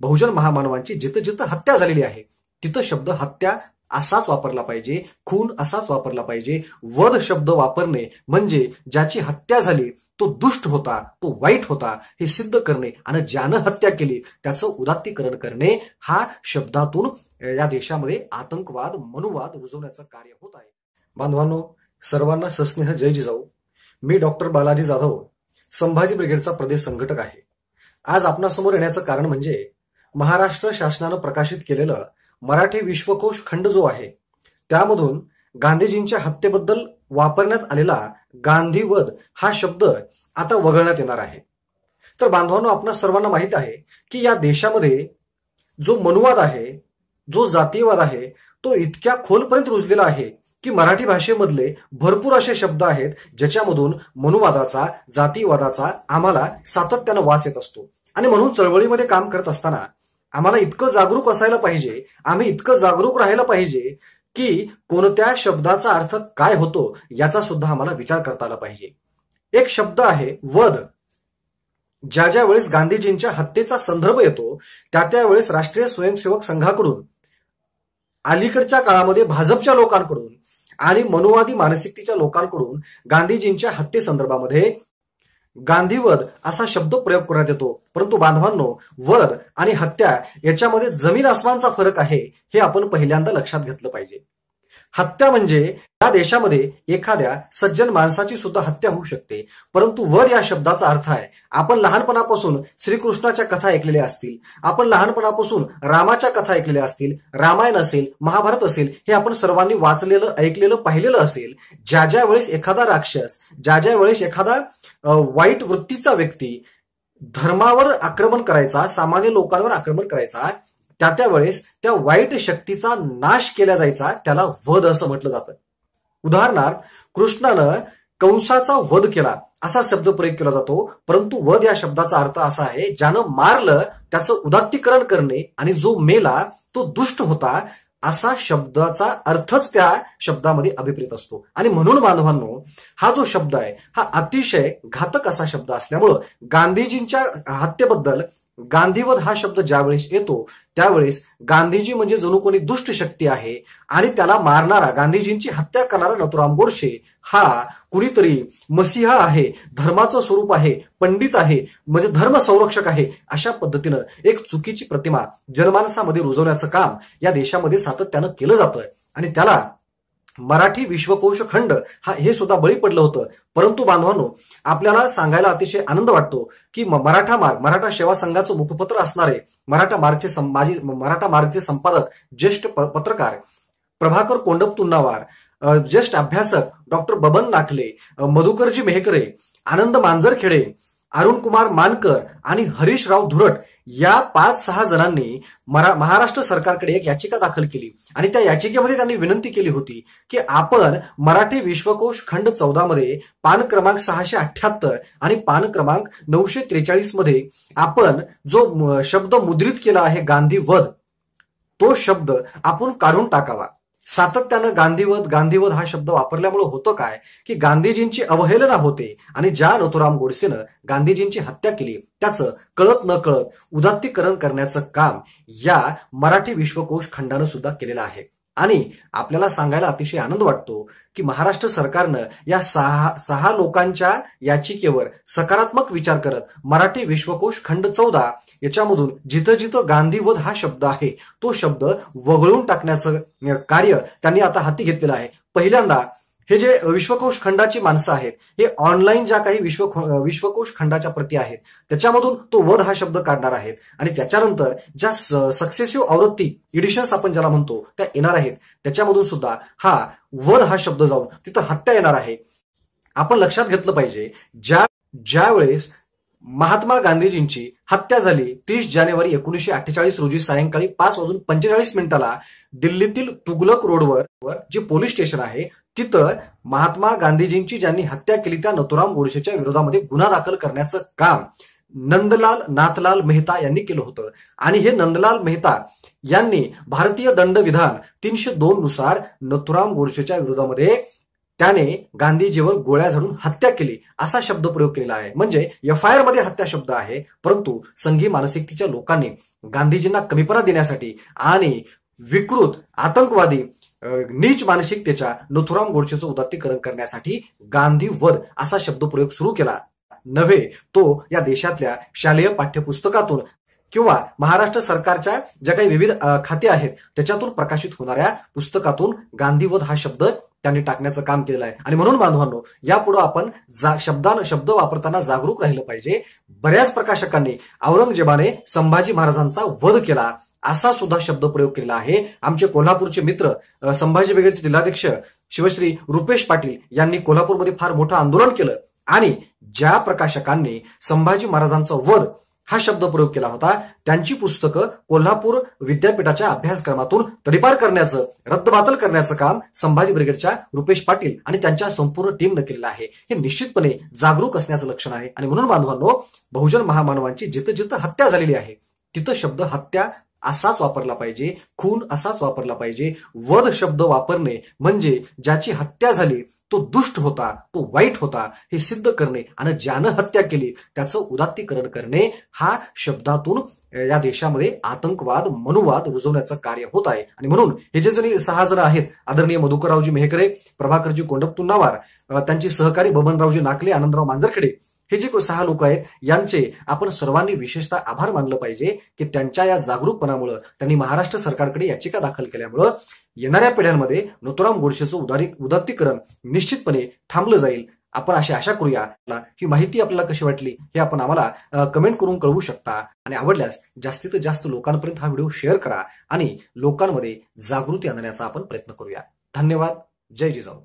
बहुजन महामानवांची जिथं जिथं हत्या झालेली आहे तिथं शब्द हत्या असाच वापरला पाहिजे खून असाच वापरला पाहिजे वध शब्द वापरणे म्हणजे ज्याची हत्या झाली तो दुष्ट होता तो वाईट होता हे सिद्ध करणे आणि ज्यानं हत्या केली त्याचं उदात्तीकरण करणे हा शब्दातून या देशामध्ये आतंकवाद मनुवाद रुजवण्याचं कार्य होत आहे बांधवांनो सर्वांना सस्नेह जय जाऊ मी डॉक्टर बालाजी जाधव संभाजी ब्रिगेडचा प्रदेश संघटक आहे आज आपणासमोर येण्याचं कारण म्हणजे महाराष्ट्र शासनानं प्रकाशित केलेलं मराठी विश्वकोश खंड जो आहे त्यामधून गांधीजींच्या हत्येबद्दल वापरण्यात आलेला गांधीवध हा शब्द आता वगळण्यात येणार आहे तर बांधवांनो आपणा सर्वांना माहीत आहे की या देशामध्ये जो मनुवाद आहे जो जातीयवाद आहे तो इतक्या खोलपर्यंत रुजलेला आहे की मराठी भाषेमधले भरपूर असे शब्द आहेत ज्याच्यामधून मनुवादाचा जातीवादाचा आम्हाला सातत्यानं वास येत असतो आणि म्हणून चळवळीमध्ये काम करत असताना आम्हाला इतकं जागरूक असायला पाहिजे आम्ही इतकं जागरूक राहायला पाहिजे की कोणत्या शब्दाचा अर्थ काय होतो याचा सुद्धा आम्हाला विचार करता आला पाहिजे एक शब्द आहे वध ज्या ज्या वेळेस गांधीजींच्या हत्येचा संदर्भ येतो त्या त्यावेळेस राष्ट्रीय स्वयंसेवक संघाकडून अलीकडच्या काळामध्ये भाजपच्या लोकांकडून आणि मनुवादी मानसिकतेच्या लोकांकडून गांधीजींच्या हत्येसंदर्भामध्ये गांधीवध असा शब्द प्रयोग करण्यात येतो परंतु बांधवांनो वध आणि हत्या याच्यामध्ये जमीन आसमानचा फरक आहे हे आपण पहिल्यांदा लक्षात घेतलं पाहिजे हत्या म्हणजे या देशामध्ये एखाद्या सज्जन माणसाची सुद्धा हत्या होऊ शकते परंतु वध या शब्दाचा अर्थ आहे आपण लहानपणापासून श्रीकृष्णाच्या कथा ऐकलेल्या असतील आपण लहानपणापासून रामाच्या कथा ऐकलेल्या असतील रामायण असेल महाभारत असेल हे आपण सर्वांनी वाचलेलं ऐकलेलं पाहिलेलं असेल ज्या ज्या वेळेस एखादा राक्षस ज्या ज्या वेळेस एखादा वाईट वृत्तीचा व्यक्ती धर्मावर आक्रमण करायचा सामान्य लोकांवर आक्रमण करायचा त्या त्या वेळेस त्या वाईट शक्तीचा नाश केला जायचा त्याला वध असं म्हटलं जातं उदाहरणार्थ कृष्णानं कंसाचा वध केला असा शब्द प्रयोग केला जातो परंतु वध या शब्दाचा अर्थ असा आहे ज्यानं मारलं त्याचं उदात्तीकरण करणे आणि जो मेला तो दुष्ट होता असा शब्दाचा अर्थच त्या शब्दामध्ये अभिप्रेत असतो आणि म्हणून बांधवांनो हा जो शब्द आहे हा अतिशय घातक असा शब्द असल्यामुळं गांधीजींच्या हत्येबद्दल गांधीवाद हा शब्द ज्यावेळेस येतो त्यावेळेस गांधीजी म्हणजे जणू कोणी दुष्ट शक्ती आहे आणि त्याला मारणारा गांधीजींची हत्या करणारा नथुराम गोडसे हा कुणीतरी मसीहा आहे धर्माचं स्वरूप आहे पंडित आहे म्हणजे धर्म संरक्षक आहे अशा पद्धतीनं एक चुकीची प्रतिमा जनमानसामध्ये रुजवण्याचं काम या देशामध्ये सातत्यानं केलं जातं आणि त्याला मराठी विश्वकोश खंड हा हे सुद्धा बळी पडलं होतं परंतु बांधवांनो आपल्याला सांगायला अतिशय आनंद वाटतो की मराठा मार्ग मराठा सेवा संघाचं मुखपत्र असणारे मराठा मार्गचे माजी मराठा मार्गचे संपादक ज्येष्ठ पत्रकार प्रभाकर कोंडप तुन्नावार ज्येष्ठ अभ्यासक डॉक्टर बबन नाखले मधुकरजी मेहकरे आनंद मांजरखेडे अरुण कुमार मानकर आणि राव धुरट या पाच सहा जणांनी महाराष्ट्र सरकारकडे एक याचिका दाखल केली आणि त्या याचिकेमध्ये त्यांनी विनंती केली होती की आपण मराठी विश्वकोश खंड चौदा मध्ये पान क्रमांक सहाशे अठ्याहत्तर आणि पान क्रमांक नऊशे त्रेचाळीस मध्ये आपण जो शब्द मुद्रित केला आहे गांधी वध तो शब्द आपण काढून टाकावा सातत्यानं गांधीवध गांधीवध हा शब्द वापरल्यामुळे होतं काय की गांधीजींची अवहेलना होते आणि ज्या नथुराम गोडसेनं गांधीजींची हत्या केली त्याचं कळत न कळत उदात्तीकरण करण्याचं काम या मराठी विश्वकोश खंडानं सुद्धा केलेलं आहे आणि आपल्याला सांगायला अतिशय आनंद वाटतो की महाराष्ट्र सरकारनं या सहा सहा लोकांच्या याचिकेवर सकारात्मक विचार करत मराठी विश्वकोश खंड चौदा याच्यामधून जिथं जिथं गांधीवध हा शब्द आहे तो शब्द वगळून टाकण्याचं कार्य त्यांनी आता हाती घेतलेलं आहे पहिल्यांदा हे जे विश्वकोश खंडाची माणसं आहेत हे ऑनलाईन ज्या काही विश्व विश्वकोश खंडाच्या प्रती आहेत त्याच्यामधून तो वध हा शब्द काढणार आहेत आणि त्याच्यानंतर ज्या सक्सेसिव्ह आवृत्ती इडिशन्स आपण ज्याला म्हणतो त्या येणार आहेत त्याच्यामधून सुद्धा हा वध हा शब्द जाऊन तिथं हत्या येणार आहे आपण लक्षात घेतलं पाहिजे ज्या ज्यावेळेस महात्मा गांधीजींची हत्या झाली तीस जानेवारी एकोणीशे अठ्ठेचाळीस रोजी सायंकाळी पाच वाजून पंचेचाळीस मिनिटाला दिल्लीतील तुगलक रोडवर जे पोलीस स्टेशन आहे तिथं महात्मा गांधीजींची ज्यांनी हत्या केली त्या नथुराम गोडसेच्या विरोधामध्ये गुन्हा दाखल करण्याचं काम नंदलाल नाथलाल मेहता यांनी केलं होतं आणि हे नंदलाल मेहता यांनी भारतीय दंड विधान तीनशे दोन नुसार नथुराम गोडसेच्या विरोधामध्ये त्याने गांधीजीवर गोळ्या झाडून हत्या केली असा शब्द प्रयोग केला आहे म्हणजे एफ आय आर मध्ये हत्या शब्द आहे परंतु संघी मानसिकतेच्या लोकांनी गांधीजींना कमीपणा देण्यासाठी आणि विकृत आतंकवादी नीच मानसिकतेच्या नथुराम गोडसेचं उदात्तीकरण करण्यासाठी गांधीवध असा शब्दप्रयोग सुरू केला नव्हे तो या देशातल्या शालेय पाठ्यपुस्तकातून किंवा महाराष्ट्र सरकारच्या ज्या काही विविध खाते आहेत त्याच्यातून प्रकाशित होणाऱ्या पुस्तकातून गांधीवध हा शब्द त्यांनी टाकण्याचं काम केलेलं आहे आणि म्हणून बांधवांनो यापुढे आपण शब्दान शब्द वापरताना जागरूक राहिलं पाहिजे बऱ्याच प्रकाशकांनी औरंगजेबाने संभाजी महाराजांचा वध केला असा सुद्धा शब्द प्रयोग केला आहे आमचे कोल्हापूरचे मित्र संभाजी ब्रिगेडचे जिल्हाध्यक्ष शिवश्री रुपेश पाटील यांनी कोल्हापूरमध्ये फार मोठं आंदोलन केलं आणि ज्या प्रकाशकांनी संभाजी महाराजांचा वध हा शब्द प्रयोग केला होता त्यांची पुस्तकं कोल्हापूर विद्यापीठाच्या अभ्यासक्रमातून तडीपार करण्याचं रद्दबातल करण्याचं काम संभाजी ब्रिगेडच्या रुपेश पाटील आणि त्यांच्या संपूर्ण टीमनं केलेलं आहे हे निश्चितपणे जागरूक असण्याचं लक्षण आहे आणि म्हणून बांधवांनो बहुजन महामानवांची जिथं जिथं हत्या झालेली आहे तिथं शब्द हत्या असाच वापरला पाहिजे खून असाच वापरला पाहिजे वध शब्द वापरणे म्हणजे ज्याची हत्या झाली तो दुष्ट होता तो वाईट होता हे सिद्ध करणे आणि ज्यानं हत्या केली त्याचं उदात्तीकरण करणे हा शब्दातून या देशामध्ये आतंकवाद मनुवाद रुजवण्याचं कार्य होत आहे आणि म्हणून हे जे जुनी सहा जण आहेत आदरणीय मधुकररावजी मेहकरे प्रभाकरजी कोंडपतू नावार त्यांची सहकारी बबनरावजी नाकले आनंदराव मांजरखेडे हे जे सहा लोक आहेत यांचे आपण सर्वांनी विशेषतः आभार मानलं पाहिजे की त्यांच्या या जागरूकपणामुळे त्यांनी महाराष्ट्र सरकारकडे याचिका दाखल केल्यामुळं येणाऱ्या पिढ्यांमध्ये नोतोराम गोडशेचं उदारी उदात्तीकरण निश्चितपणे थांबलं जाईल आपण अशी आशा करूया ही माहिती आपल्याला कशी वाटली हे आपण आम्हाला कमेंट करून कळवू शकता आणि आवडल्यास जास्तीत जास्त लोकांपर्यंत हा व्हिडिओ शेअर करा आणि लोकांमध्ये जागृती आणण्याचा आपण प्रयत्न करूया धन्यवाद जय जिजाऊ